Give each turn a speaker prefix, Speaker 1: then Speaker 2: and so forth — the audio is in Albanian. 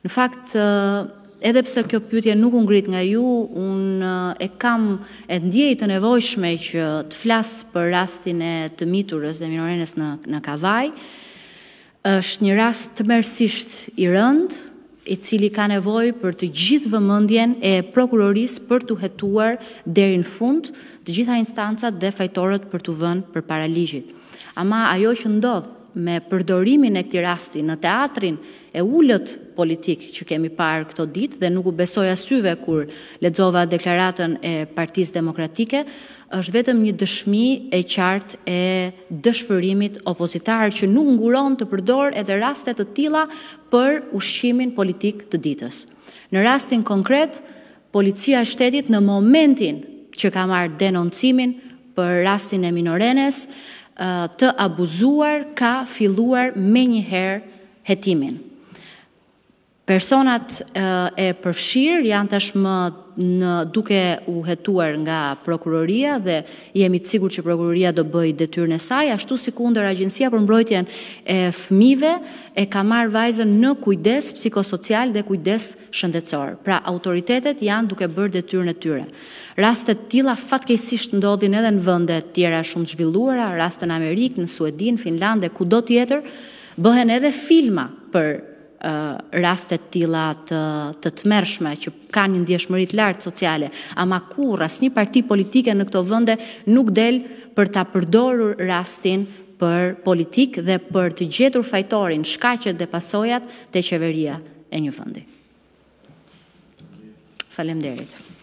Speaker 1: Në fakt, edhe pse kjo pyetje nuk u ngrit nga ju, un e kam e ndjej të nevojshme që të flas për rastin e të miturës dhe minorenës në në Kavaj. Është një rast të mersisht i rëndë, i cili ka nevoj për të gjithë vëmëndjen e prokuroris për të hetuar deri në fund të gjitha instancat dhe fajtorët për të vënë për paraligjit. Ama ajo që ndodhë me përdorimin e këti rasti në teatrin e ullët politik që kemi parë këto ditë dhe nuk u besoj syve kur ledzova deklaratën e partiz demokratike, është vetëm një dëshmi e qartë e dëshpërimit opozitar që nuk nguron të përdor edhe rastet të tila për ushqimin politik të ditës. Në rastin konkret, policia shtetit në momentin që ka marë denoncimin për rastin e minorenes, të abuzuar ka filluar me njëherë hetimin. Personat e përfshirë janë tashmë në duke u hetuar nga prokuroria dhe jemi të sigur që prokuroria do bëjë detyrën e saj, ashtu si kunder Agjencia për Mbrojtjen e Fëmijëve e ka marr vajzën në kujdes psikosocial dhe kujdes shëndetësor. Pra autoritetet janë duke bërë detyrën e tyre. Raste të tilla fatkeqësisht ndodhin edhe në vende të tjera shumë zhvilluara, rastet në Amerikë, në Suedi, në Finlandë, kudo tjetër, bëhen edhe filma për rastet tila të të të mërshme, që ka një ndjeshmërit lartë sociale, ama ku rras një parti politike në këto vënde nuk del për të përdorur rastin për politik dhe për të gjetur fajtorin shkacet dhe pasojat të qeveria e një vëndi. Falem derit.